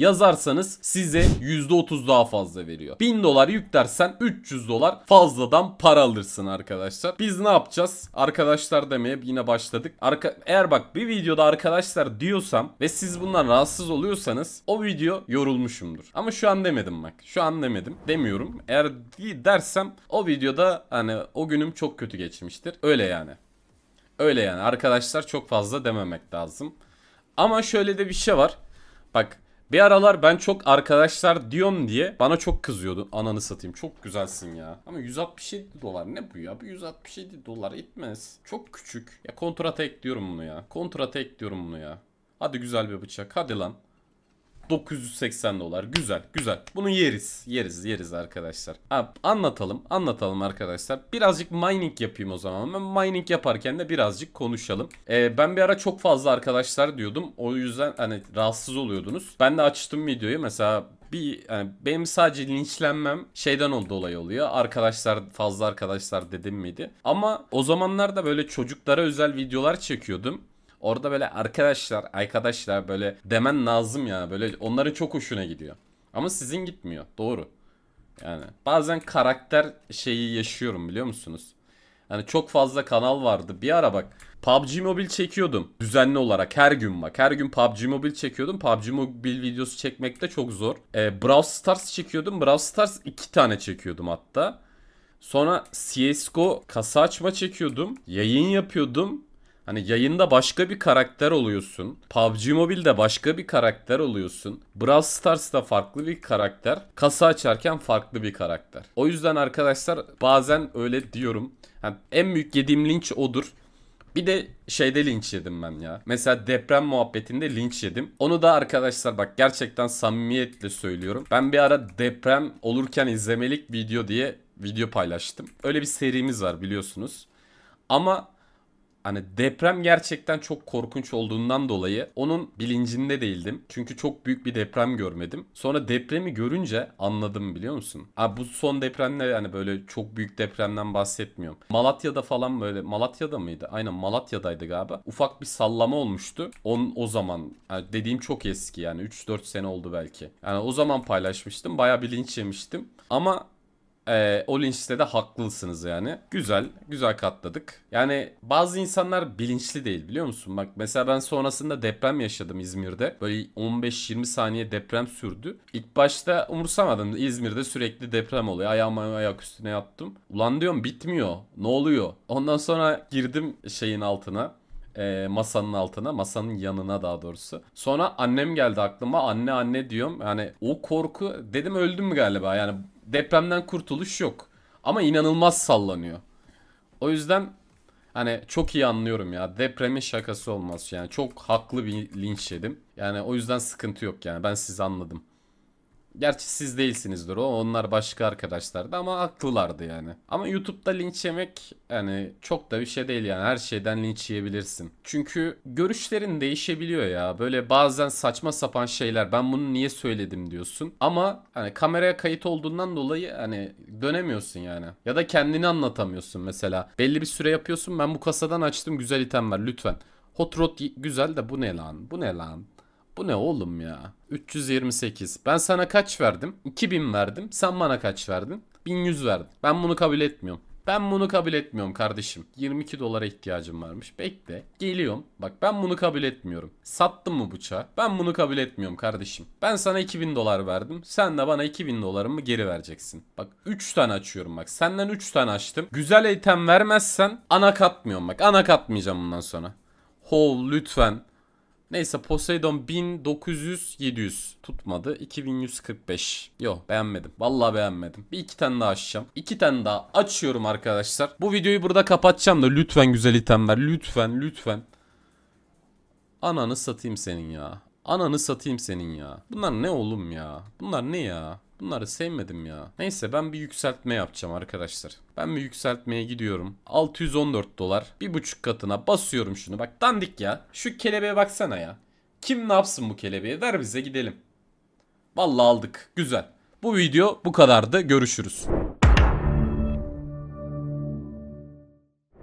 yazarsanız size %30 daha fazla veriyor. 1000 dolar yüklersen 300 dolar fazladan para alırsın arkadaşlar. Biz ne yapacağız? Arkadaşlar demeye yine başladık. Arka Eğer bak bir videoda arkadaşlar diyorsam ve siz bundan rahatsız oluyorsanız o video yorulmuşumdur. Ama şu an demedim bak. Şu an demedim. Demiyorum. Eğer dersem o videoda hani o günüm çok kötü geçmiştir. Öyle yani. Öyle yani arkadaşlar çok fazla dememek lazım. Ama şöyle de bir şey var. Bak bir aralar ben çok arkadaşlar diyorum diye bana çok kızıyordu. Ananı satayım çok güzelsin ya. Ama 167 dolar ne bu ya? Bu 167 dolar etmez. Çok küçük. Ya kontrata ekliyorum bunu ya. Kontrata ekliyorum bunu ya. Hadi güzel bir bıçak. Hadi lan. 980 dolar. Güzel güzel. Bunu yeriz. Yeriz yeriz arkadaşlar. Ha, anlatalım anlatalım arkadaşlar. Birazcık mining yapayım o zaman. Ben mining yaparken de birazcık konuşalım. Ee, ben bir ara çok fazla arkadaşlar diyordum. O yüzden hani rahatsız oluyordunuz. Ben de açtım videoyu. Mesela bir yani benim sadece linçlenmem şeyden dolayı oluyor. Arkadaşlar fazla arkadaşlar dedim miydi? Ama o zamanlarda böyle çocuklara özel videolar çekiyordum. Orada böyle arkadaşlar, arkadaşlar böyle demen lazım ya. Böyle onların çok hoşuna gidiyor. Ama sizin gitmiyor. Doğru. Yani bazen karakter şeyi yaşıyorum biliyor musunuz? Hani çok fazla kanal vardı. Bir ara bak PUBG Mobile çekiyordum. Düzenli olarak her gün bak. Her gün PUBG Mobile çekiyordum. PUBG Mobile videosu çekmek de çok zor. E, Brawl Stars çekiyordum. Brawl Stars iki tane çekiyordum hatta. Sonra CSGO kasa açma çekiyordum. Yayın yapıyordum. Hani yayında başka bir karakter oluyorsun. PUBG Mobile'de başka bir karakter oluyorsun. Brawl Stars'ta farklı bir karakter. Kasa açarken farklı bir karakter. O yüzden arkadaşlar bazen öyle diyorum. Yani en büyük yediğim linç odur. Bir de şeyde linç yedim ben ya. Mesela deprem muhabbetinde linç yedim. Onu da arkadaşlar bak gerçekten samimiyetle söylüyorum. Ben bir ara deprem olurken izlemelik video diye video paylaştım. Öyle bir serimiz var biliyorsunuz. Ama hani deprem gerçekten çok korkunç olduğundan dolayı onun bilincinde değildim. Çünkü çok büyük bir deprem görmedim. Sonra depremi görünce anladım biliyor musun? Abi bu son depremle hani böyle çok büyük depremden bahsetmiyorum. Malatya'da falan böyle Malatya'da mıydı? Aynen Malatya'daydı galiba. Ufak bir sallama olmuştu. On, o zaman yani dediğim çok eski yani 3-4 sene oldu belki. Yani o zaman paylaşmıştım. baya bilinç yemiştim. Ama e, o linçte de haklısınız yani. Güzel, güzel katladık. Yani bazı insanlar bilinçli değil biliyor musun? Bak mesela ben sonrasında deprem yaşadım İzmir'de. Böyle 15-20 saniye deprem sürdü. İlk başta umursamadım. İzmir'de sürekli deprem oluyor. Ayağımı ayak üstüne yaptım. Ulan diyorum bitmiyor. Ne oluyor? Ondan sonra girdim şeyin altına e, masanın altına masanın yanına daha doğrusu. Sonra annem geldi aklıma anne anne diyorum yani o korku dedim öldüm mü galiba yani depremden kurtuluş yok. Ama inanılmaz sallanıyor. O yüzden hani çok iyi anlıyorum ya. Depremin şakası olmaz. Yani çok haklı bir linç yedim. Yani o yüzden sıkıntı yok yani. Ben sizi anladım. Gerçi siz değilsinizdir o. Onlar başka arkadaşlardı ama haklılardı yani. Ama YouTube'da linç yemek yani çok da bir şey değil yani. Her şeyden linç yiyebilirsin. Çünkü görüşlerin değişebiliyor ya. Böyle bazen saçma sapan şeyler. Ben bunu niye söyledim diyorsun. Ama hani kameraya kayıt olduğundan dolayı hani dönemiyorsun yani. Ya da kendini anlatamıyorsun mesela. Belli bir süre yapıyorsun. Ben bu kasadan açtım güzel item var lütfen. Hot rod güzel de bu ne lan? Bu ne lan? Bu ne oğlum ya? 328. Ben sana kaç verdim? 2000 verdim. Sen bana kaç verdin? 1100 verdin. Ben bunu kabul etmiyorum. Ben bunu kabul etmiyorum kardeşim. 22 dolara ihtiyacım varmış. Bekle. Geliyorum. Bak ben bunu kabul etmiyorum. Sattın mı bıçağı? Ben bunu kabul etmiyorum kardeşim. Ben sana 2000 dolar verdim. Sen de bana 2000 dolarımı geri vereceksin. Bak 3 tane açıyorum bak. Senden 3 tane açtım. Güzel item vermezsen ana katmıyorum bak. Ana katmayacağım bundan sonra. Hol lütfen. Neyse Poseidon 1900 700 tutmadı. 2145. Yo beğenmedim. Vallahi beğenmedim. Bir iki tane daha açacağım. İki tane daha açıyorum arkadaşlar. Bu videoyu burada kapatacağım da lütfen güzel itemler. Lütfen lütfen. Ananı satayım senin ya. Ananı satayım senin ya. Bunlar ne oğlum ya? Bunlar ne ya? Bunları sevmedim ya. Neyse ben bir yükseltme yapacağım arkadaşlar. Ben bir yükseltmeye gidiyorum. 614 dolar. Bir buçuk katına basıyorum şunu. Bak dandik ya. Şu kelebeğe baksana ya. Kim ne yapsın bu kelebeği? Ver bize gidelim. Vallahi aldık. Güzel. Bu video bu kadardı. Görüşürüz.